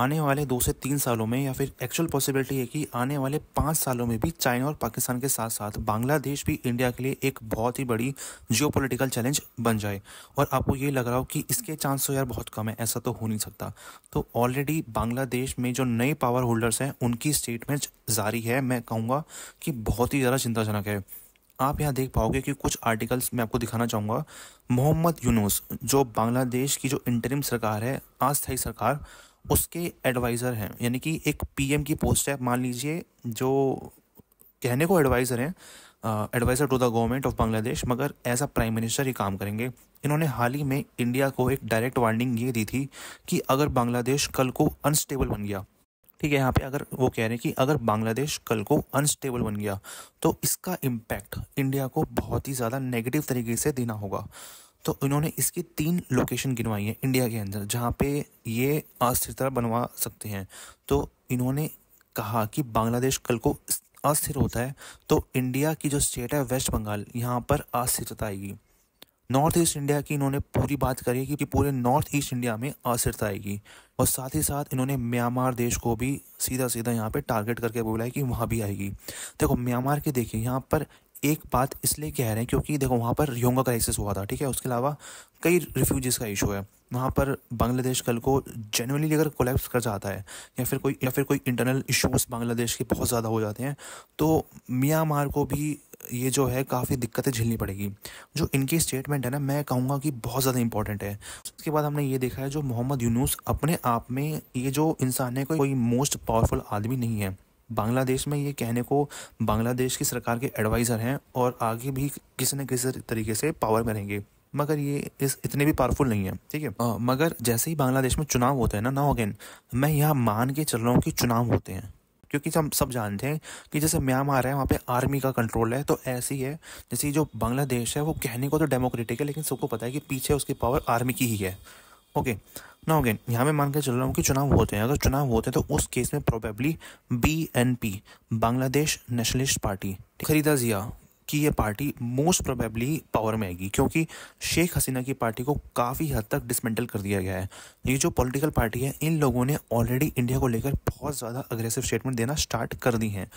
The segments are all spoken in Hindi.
आने वाले दो से तीन सालों में या फिर एक्चुअल पॉसिबिलिटी है कि आने वाले पाँच सालों में भी चाइना और पाकिस्तान के साथ साथ बांग्लादेश भी इंडिया के लिए एक बहुत ही बड़ी जियो चैलेंज बन जाए और आपको ये लग रहा हो कि इसके चांस तो यार बहुत कम है ऐसा तो हो नहीं सकता तो ऑलरेडी बांग्लादेश में जो नए पावर होल्डर्स हैं उनकी स्टेटमेंट जारी है मैं कहूँगा कि बहुत ही ज़्यादा चिंताजनक है आप यहाँ देख पाओगे कि कुछ आर्टिकल्स मैं आपको दिखाना चाहूँगा मोहम्मद यूनुस जो बांग्लादेश की जो इंटरिम सरकार है अस्थायी सरकार उसके एडवाइज़र हैं यानी कि एक पीएम की पोस्ट है मान लीजिए जो कहने को एडवाइज़र हैं adviser to the government of Bangladesh मगर एज अ प्राइम मिनिस्टर ही काम करेंगे इन्होंने हाल ही में इंडिया को एक डायरेक्ट वार्निंग ये दी थी कि अगर बांग्लादेश कल को अनस्टेबल बन गया ठीक है यहाँ पे अगर वो कह रहे हैं कि अगर बांग्लादेश कल को अनस्टेबल बन गया तो इसका इम्पैक्ट इंडिया को बहुत ही ज़्यादा नेगेटिव तरीके से देना होगा तो इन्होंने इसकी तीन लोकेशन गिनवाई है इंडिया के अंदर जहाँ पे ये अस्थिरता बनवा सकते हैं तो इन्होंने कहा कि बांग्लादेश कल को अस्थिर होता है तो इंडिया की जो स्टेट है वेस्ट बंगाल यहाँ पर अस्थिरता आएगी नॉर्थ ईस्ट इंडिया की इन्होंने पूरी बात करी है कि पूरे नॉर्थ ईस्ट इंडिया में अस्थिरता आएगी और साथ ही साथ इन्होंने म्यांमार देश को भी सीधा सीधा यहाँ पे टारगेट करके बोला है कि वहाँ भी आएगी देखो म्यांमार के देखिए यहाँ पर एक बात इसलिए कह रहे हैं क्योंकि देखो वहाँ पर योंगा क्राइसिस हुआ था ठीक है उसके अलावा कई रिफ्यूजीज़ का इशू है वहाँ पर बांग्लादेश कल को जनरली अगर कोलेप्स कर जाता है या फिर कोई या फिर कोई इंटरनल इशूज़ बांग्लादेश के बहुत ज़्यादा हो जाते हैं तो म्यांमार को भी ये जो है काफ़ी दिक्कतें झेलनी पड़ेगी जो इनकी स्टेटमेंट है ना मैं कहूँगा कि बहुत ज़्यादा इंपॉर्टेंट है उसके बाद हमने ये देखा है जो मोहम्मद यूनूस अपने आप में ये जो इंसान है कोई मोस्ट पावरफुल आदमी नहीं है बांग्लादेश में ये कहने को बांग्लादेश की सरकार के एडवाइज़र हैं और आगे भी किसी न किसी तरीके से पावर में रहेंगे मगर ये इस इतने भी पावरफुल नहीं है ठीक है मगर जैसे ही बांग्लादेश में चुनाव होते हैं ना नाउ अगेन मैं यहाँ मान के चल रहा हूँ कि चुनाव होते हैं क्योंकि हम सब जानते हैं कि जैसे म्यांमार है वहाँ पे आर्मी का कंट्रोल है तो ऐसी है जैसे जो बांग्लादेश है वो कहने को तो डेमोक्रेटिक है लेकिन सबको पता है कि पीछे उसकी पावर आर्मी की ही है ओके ना अगेन यहाँ मैं मान के चल रहा हूँ कि चुनाव होते हैं अगर चुनाव होते हैं तो उस केस में probably B N P Bangladesh nationalist party Khaleda Zia कि ये पार्टी मोस्ट प्रोबेबली पावर में आएगी क्योंकि शेख हसीना की पार्टी को काफ़ी हद तक डिसमेंटल कर दिया गया है ये जो पॉलिटिकल पार्टी है इन लोगों ने ऑलरेडी इंडिया को लेकर बहुत ज़्यादा अग्रेसिव स्टेटमेंट देना स्टार्ट कर दी हैं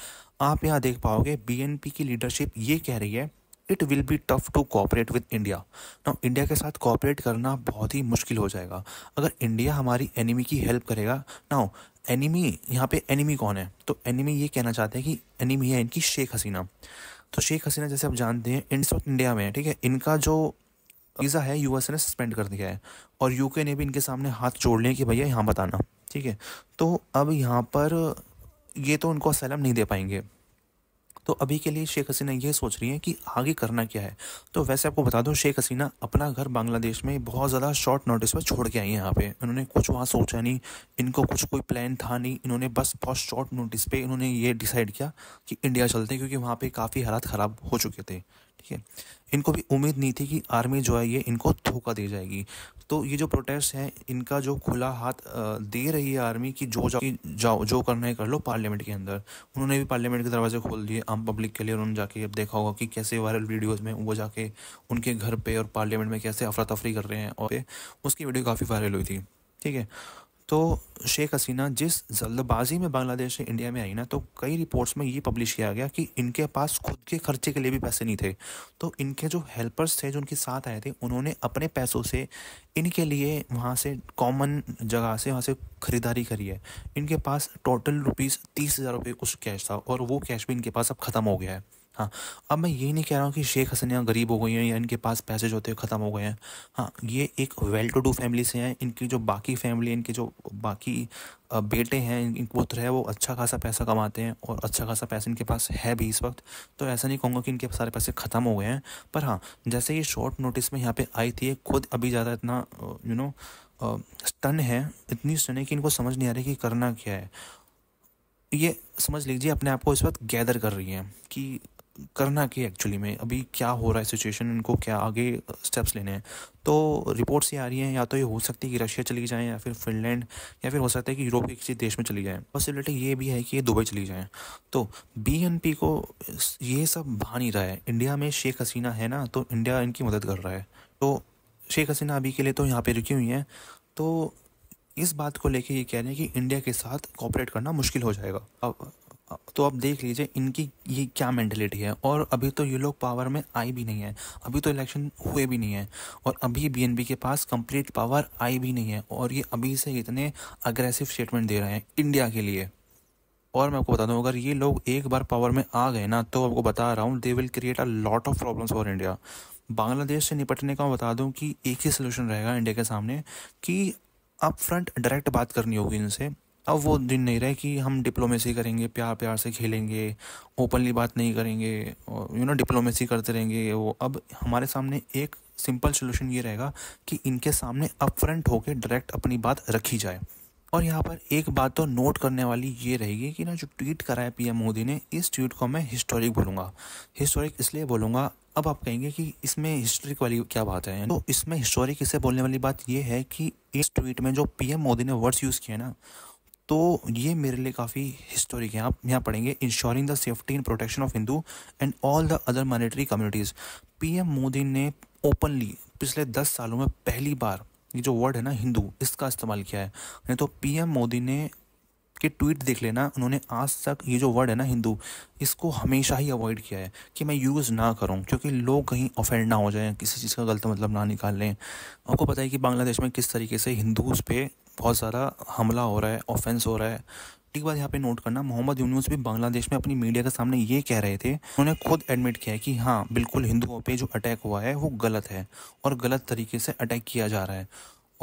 आप यहाँ देख पाओगे बीएनपी की लीडरशिप ये कह रही है it will be tough to cooperate with India ना इंडिया के साथ कॉपरेट करना बहुत ही मुश्किल हो जाएगा अगर इंडिया हमारी एनिमी की हेल्प करेगा ना एनिमी यहाँ पे एनिमी कौन है तो एनिमी ये कहना चाहते हैं कि एनिमी है इनकी शेख हसीना तो शेख हसीना जैसे आप जानते हैं इंड ऑफ इंडिया में ठीक है इनका जो वीज़ा है यूएस ने सस्पेंड कर दिया है और यूके ने भी इनके सामने हाथ जोड़ लिया कि भैया यहाँ बताना ठीक है तो अब यहाँ पर ये तो उनको असलम नहीं दे पाएंगे तो अभी के लिए शेख हसीना ये सोच रही हैं कि आगे करना क्या है तो वैसे आपको बता दूं शेख हसीना अपना घर बांग्लादेश में बहुत ज़्यादा शॉर्ट नोटिस पर छोड़ के आई हैं यहाँ पे उन्होंने कुछ वहाँ सोचा नहीं इनको कुछ कोई प्लान था नहीं इन्होंने बस बहुत शॉर्ट नोटिस पे इन्होंने ये डिसाइड किया कि इंडिया चलते हैं क्योंकि वहाँ पर काफ़ी हालात ख़राब हो चुके थे ठीक है इनको भी उम्मीद नहीं थी कि आर्मी जो है ये इनको धोखा दे जाएगी तो ये जो प्रोटेस्ट हैं इनका जो खुला हाथ दे रही है आर्मी कि जो जाओ जो करना है कर लो पार्लियामेंट के अंदर उन्होंने भी पार्लियामेंट के दरवाजे खोल दिए आम पब्लिक के लिए उन्होंने जाके अब देखा होगा कि कैसे वायरल वीडियोज़ में वो जाके उनके घर पर और पार्लियामेंट में कैसे अफरा तफरी कर रहे हैं और उसकी वीडियो काफ़ी वायरल हुई थी ठीक है तो शेख हसीना जिस जल्दबाजी में बांग्लादेश से इंडिया में आई ना तो कई रिपोर्ट्स में ये पब्लिश किया गया कि इनके पास खुद के खर्चे के लिए भी पैसे नहीं थे तो इनके जो हेल्पर्स थे जो उनके साथ आए थे उन्होंने अपने पैसों से इनके लिए वहाँ से कॉमन जगह से वहाँ से ख़रीदारी करी है इनके पास टोटल रुपीज़ तीस हज़ार रुपये कुछ कैश था और वो कैश भी इनके पास अब ख़त्म हो गया है हाँ अब मैं यही नहीं कह रहा हूँ कि शेख हसनियाँ गरीब हो गई हैं या इनके पास पैसे जो होते हैं ख़त्म हो गए हैं हाँ ये एक वेल टू डू फैमिली से हैं इनकी जो बाकी फैमिली इनके जो बाकी बेटे हैं इनके पुत्र है वो अच्छा खासा पैसा कमाते हैं और अच्छा खासा पैसा इनके पास है भी इस वक्त तो ऐसा नहीं कहूँगा कि इनके सारे पैसे ख़त्म हो गए हैं पर हाँ जैसे ये शॉर्ट नोटिस में यहाँ पर आई थी खुद अभी ज़्यादा इतना यू नो स्टन है इतनी स्टन है कि इनको समझ नहीं आ रही कि करना क्या है ये समझ लीजिए अपने आप को इस वक्त गैदर कर रही हैं कि करना कि एक्चुअली में अभी क्या हो रहा है सिचुएशन इनको क्या आगे स्टेप्स लेने हैं तो रिपोर्ट्स ये आ रही हैं या तो ये हो सकती है कि रशिया चली जाएँ या फिर फिनलैंड या फिर हो सकता है कि यूरोप के किसी देश में चली जाएँ पॉसिबिलिटी ये भी है कि ये दुबई चली जाएँ तो बी को ये सब भा नहीं रहा है इंडिया में शेख हसीना है ना तो इंडिया इनकी मदद कर रहा है तो शेख हसीना अभी के लिए तो यहाँ पर रुकी हुई हैं तो इस बात को लेके ये कह रहे हैं कि इंडिया के साथ कॉपरेट करना मुश्किल हो जाएगा अब तो आप देख लीजिए इनकी ये क्या मैंटेलिटी है और अभी तो ये लोग पावर में आए भी नहीं है अभी तो इलेक्शन हुए भी नहीं है और अभी बीएनपी के पास कंप्लीट पावर आई भी नहीं है और ये अभी से इतने अग्रेसिव स्टेटमेंट दे रहे हैं इंडिया के लिए और मैं आपको बता दूं अगर ये लोग एक बार पावर में आ गए ना तो आपको बता रहा हूँ they will create a lot of problems for India Bangladesh से निपटने का बता दूं कि एक ही सोल्यूशन रहेगा इंडिया के सामने कि अप फ्रंट डायरेक्ट बात करनी होगी इनसे अब वो दिन नहीं रहे कि हम डिप्लोमेसी करेंगे प्यार प्यार से खेलेंगे ओपनली बात नहीं करेंगे और यू नो डिप्लोमेसी करते रहेंगे वो अब हमारे सामने एक सिंपल सोल्यूशन ये रहेगा कि इनके सामने अपफ्रंट होकर डायरेक्ट अपनी बात रखी जाए और यहाँ पर एक बात तो नोट करने वाली ये रहेगी कि ना जो ट्वीट करा है पीएम मोदी ने इस ट्वीट को मैं हिस्टोरिक बोलूँगा हिस्टोरिक इसलिए बोलूँगा अब आप कहेंगे कि इसमें हिस्टोरिक वाली क्या बात है तो इसमें हिस्टोरिक इसे बोलने वाली बात यह है कि इस ट्वीट में जो पीएम मोदी ने वर्ड्स यूज़ किए ना तो ये मेरे लिए काफ़ी हिस्टोरिक है आप यहाँ पढ़ेंगे ensuring the safety and protection of Hindu and all the other मॉनिटरी कम्युनिटीज़ पीएम मोदी ने ओपनली पिछले दस सालों में पहली बार ये जो वर्ड है ना हिंदू इसका इस्तेमाल किया है नहीं तो पीएम मोदी ने के ट्वीट देख लेना उन्होंने आज तक ये जो वर्ड है ना हिंदू इसको हमेशा ही अवॉइड किया है कि मैं यूज़ ना करूं क्योंकि लोग कहीं ऑफेंड ना हो जाएं किसी चीज़ का गलत मतलब ना निकाल लें आपको पता है कि बांग्लादेश में किस तरीके से हिंदूज़ पे बहुत सारा हमला हो रहा है ऑफेंस हो रहा है एक बात यहाँ पे नोट करना मोहम्मद यूनुस भी बांग्लादेश में अपनी मीडिया के सामने ये कह रहे थे उन्होंने खुद एडमिट किया है कि हाँ बिल्कुल हिंदुओं पे जो अटैक हुआ है वो गलत है और गलत तरीके से अटैक किया जा रहा है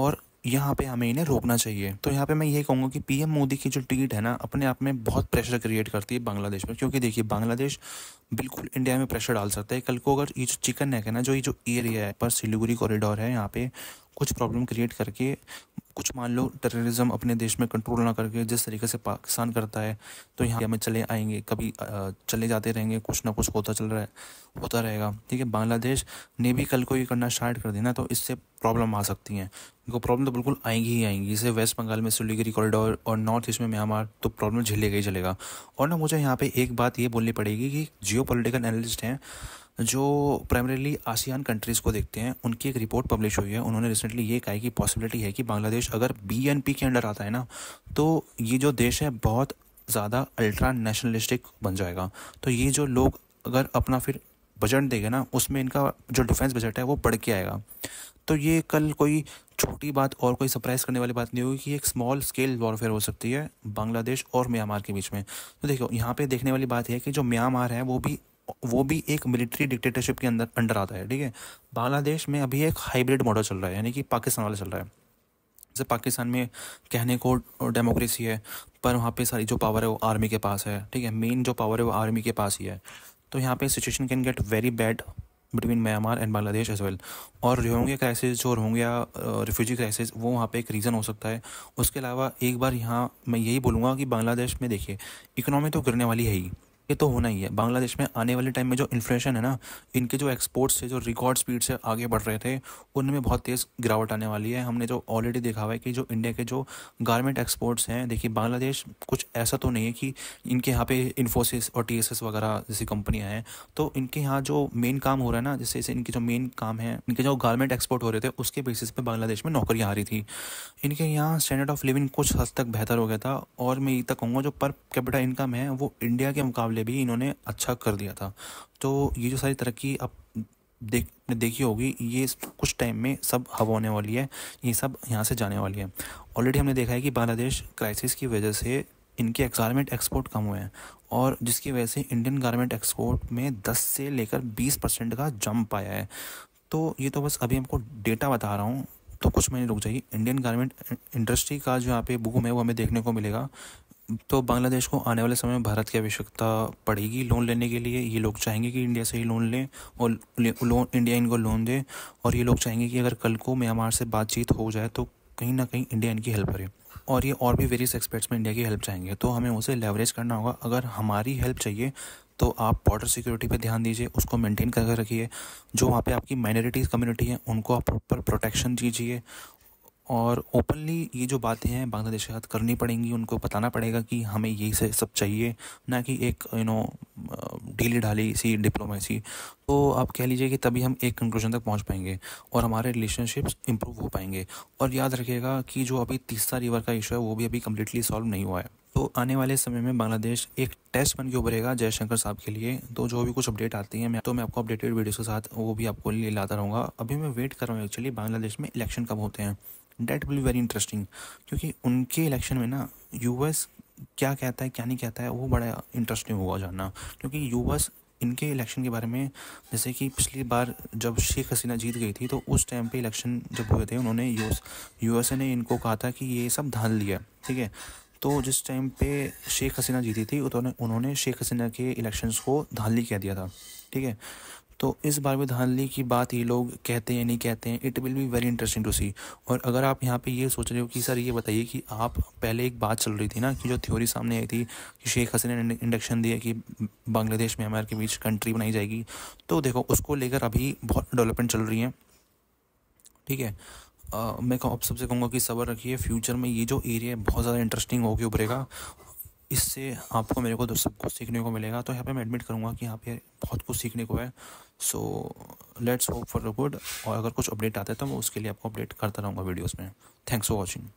और यहाँ पे हमें इन्हें रोकना चाहिए तो यहाँ पे मैं ये कहूँगा कि पीएम मोदी की जो ट्वीट है ना अपने आप में बहुत प्रेशर क्रिएट करती है बांग्लादेश पर क्योंकि देखिए बांग्लादेश बिल्कुल इंडिया में प्रेशर डाल सकता है कल को अगर ये जो चिकन नेक है ना जो ये जो एरिया है पर सिलीगुड़ी कॉरिडोर है यहाँ पे कुछ प्रॉब्लम क्रिएट करके कुछ मान लो टेररिज्म अपने देश में कंट्रोल ना करके जिस तरीके से पाकिस्तान करता है तो यहाँ हमें चले आएंगे कभी चले जाते रहेंगे कुछ ना कुछ होता चल रहा है होता रहेगा ठीक है बांग्लादेश ने भी कल को ये करना स्टार्ट कर देना तो इससे प्रॉब्लम आ सकती हैं इनको प्रॉब्लम तो बिल्कुल आएंगी ही आएंगी जैसे वेस्ट बंगाल में सिलीगिरी कॉरिडोर और नॉर्थ ईस्ट में म्यांमार तो प्रॉब्लम झेलेगा ही चलेगा और ना मुझे यहाँ पर एक बात ये बोलनी पड़ेगी कि जियो पोलिटिकल एनालिस्ट हैं जो प्राइमरीली आसियान कंट्रीज़ को देखते हैं उनकी एक रिपोर्ट पब्लिश हुई है उन्होंने रिसेंटली ये कहा कि पॉसिबिलिटी है कि बांग्लादेश अगर बी के अंडर आता है ना तो ये जो देश है बहुत ज़्यादा अल्ट्रा नेशनलिस्टिक बन जाएगा तो ये जो लोग अगर अपना फिर बजट देंगे ना उसमें इनका जो डिफेंस बजट है वो बढ़ के आएगा तो ये कल कोई छोटी बात और कोई सरप्राइज़ करने वाली बात नहीं होगी कि एक स्मॉल स्केल वॉरफेयर हो सकती है बांग्लादेश और म्यांमार के बीच में तो देखो यहाँ पे देखने वाली बात यह है कि जो म्यांमार है वो भी वो भी एक मिलिट्री डिक्टेटरशिप के अंदर अंडर आता है ठीक है बांग्लादेश में अभी एक हाइब्रिड मॉडल चल रहा है यानी कि पाकिस्तान वाला चल रहा है जैसे पाकिस्तान में कहने को डेमोक्रेसी है पर वहाँ पे सारी जो पावर है वो आर्मी के पास है ठीक है मेन जो पावर है वो आर्मी के पास ही है तो यहाँ पे situation can get very bad between Myanmar and Bangladesh as well और रोहिंग्या क्राइसिस जो रोहिंग्या रिफ्यूजी क्राइसिस वो वहाँ पे एक रीज़न हो सकता है उसके अलावा एक बार यहाँ मैं यही बोलूँगा कि बांग्लादेश में देखिए इकनॉमी तो गिरने वाली है ही ये तो होना ही है बांग्लादेश में आने वाले टाइम में जो इन्फ्लेशन है ना इनके जो एक्सपोर्ट्स से जो रिकॉर्ड स्पीड से आगे बढ़ रहे थे उनमें बहुत तेज़ गिरावट आने वाली है हमने जो ऑलरेडी देखा हुआ है कि जो इंडिया के जो गारमेंट एक्सपोर्ट्स हैं देखिए बांग्लादेश कुछ ऐसा तो नहीं है कि इनके यहाँ पे इन्फोसिस और टी वगैरह जैसी कंपनियाँ हैं तो इनके यहाँ जो मेन काम हो रहा है ना जैसे जैसे इनके जो मेन काम है इनके जो गारमेंट एक्सपोर्ट हो रहे थे उसके बेसिस पर बांग्लादेश में नौकरियाँ आ रही थी इनके यहाँ स्टैंडर्ड ऑफ लिविंग कुछ हद तक बेहतर हो गया था और मैं ये तक कहूँगा जो पर कैपिटा इनकम है वो इंडिया के मुकाबले पहले भी इन्होंने अच्छा कर दिया था तो ये जो सारी तरक्की अब देख देखी होगी ये कुछ टाइम में सब हवा होने वाली है ये सब यहाँ से जाने वाली है ऑलरेडी हमने देखा है कि बांग्लादेश क्राइसिस की वजह से इनके गारमेंट एक्सपोर्ट कम हुए हैं और जिसकी वजह से इंडियन गारमेंट एक्सपोर्ट में 10 से लेकर 20 परसेंट का जंप आया है तो ये तो बस अभी हमको डेटा बता रहा हूँ तो कुछ महीने रुक जाइए इंडियन गारमेंट इंडस्ट्री का जो यहाँ पे बूम है वो हमें देखने को मिलेगा तो बांग्लादेश को आने वाले समय में भारत की आवश्यकता पड़ेगी लोन लेने के लिए ये लोग चाहेंगे कि इंडिया से ही लोन लें और लोन इंडिया इनको लोन दे और ये लोग चाहेंगे कि अगर कल को म्यांमार से बातचीत हो जाए तो कहीं ना कहीं इंडिया इनकी हेल्प करे और ये और भी वेरियस एक्सपर्ट्स में इंडिया की हेल्प चाहेंगे तो हमें उसे लेवरेज करना होगा अगर हमारी हेल्प चाहिए तो आप बॉर्डर सिक्योरिटी पे ध्यान दीजिए उसको मेंटेन करके रखिए जो वहाँ पे आपकी माइनॉरिटीज़ कम्युनिटी है उनको आप प्रॉपर प्रोटेक्शन दीजिए और ओपनली ये जो बातें हैं बांग्लादेश के साथ करनी पड़ेंगी उनको बताना पड़ेगा कि हमें यही से सब चाहिए ना कि एक यू नो ढीली ढाली सी डिप्लोमेसी तो आप कह लीजिए कि तभी हम एक कंक्लूजन तक पहुंच पाएंगे और हमारे रिलेशनशिप्स इंप्रूव हो पाएंगे और याद रखिएगा कि जो अभी तीसरा रिवर का इशू है वो भी अभी कम्प्लीटली सॉल्व नहीं हुआ है तो आने वाले समय में बांग्लादेश एक टेस्ट बन के उभरेगा जयशंकर साहब के लिए तो जो भी कुछ अपडेट आती है मैं तो मैं आपको अपडेटेड वीडियोस के साथ वो भी आपको लिए लाता रहूँगा अभी मैं वेट कर रहा हूँ एक्चुअली बांग्लादेश में इलेक्शन कब होते हैं डेट विल वेरी इंटरेस्टिंग क्योंकि उनके इलेक्शन में ना यूएस क्या कहता है क्या नहीं कहता है वो बड़ा इंटरेस्टिंग होगा जानना क्योंकि यूएस इनके इलेक्शन के बारे में जैसे कि पिछली बार जब शेख हसीना जीत गई थी तो उस टाइम पे इलेक्शन जब हुए थे उन्होंने यूएस यूएसए ने इनको कहा था कि ये सब धान लिया ठीक है तो जिस टाइम पे शेख हसीना जीती थी उन्होंने उन्होंने शेख हसीना के इलेक्शंस को धाली कह दिया था ठीक है तो इस बार विधानली की बात ये लोग कहते हैं नहीं कहते हैं it will be very interesting to see और अगर आप यहाँ पे ये सोच रहे हो कि सर ये बताइए कि आप पहले एक बात चल रही थी ना कि जो थ्योरी सामने आई थी कि शेख हसीना ने इंडक्शन दिया कि बांग्लादेश में हमारे के बीच कंट्री बनाई जाएगी तो देखो उसको लेकर अभी बहुत डेवलपमेंट चल रही है ठीक है Uh, मैं आप सबसे कहूँगा कि सबर रखिए फ्यूचर में ये जो एरिया है बहुत ज़्यादा इंटरेस्टिंग होकर उभरेगा इससे आपको मेरे को सब कुछ सीखने को मिलेगा तो यहाँ पे मैं एडमिट करूँगा कि यहाँ पे बहुत कुछ सीखने को है so let's hope for the good और अगर कुछ अपडेट आता है तो मैं उसके लिए आपको अपडेट करता रहूँगा वीडियोज़ में थैंक्स फॉर वॉचिंग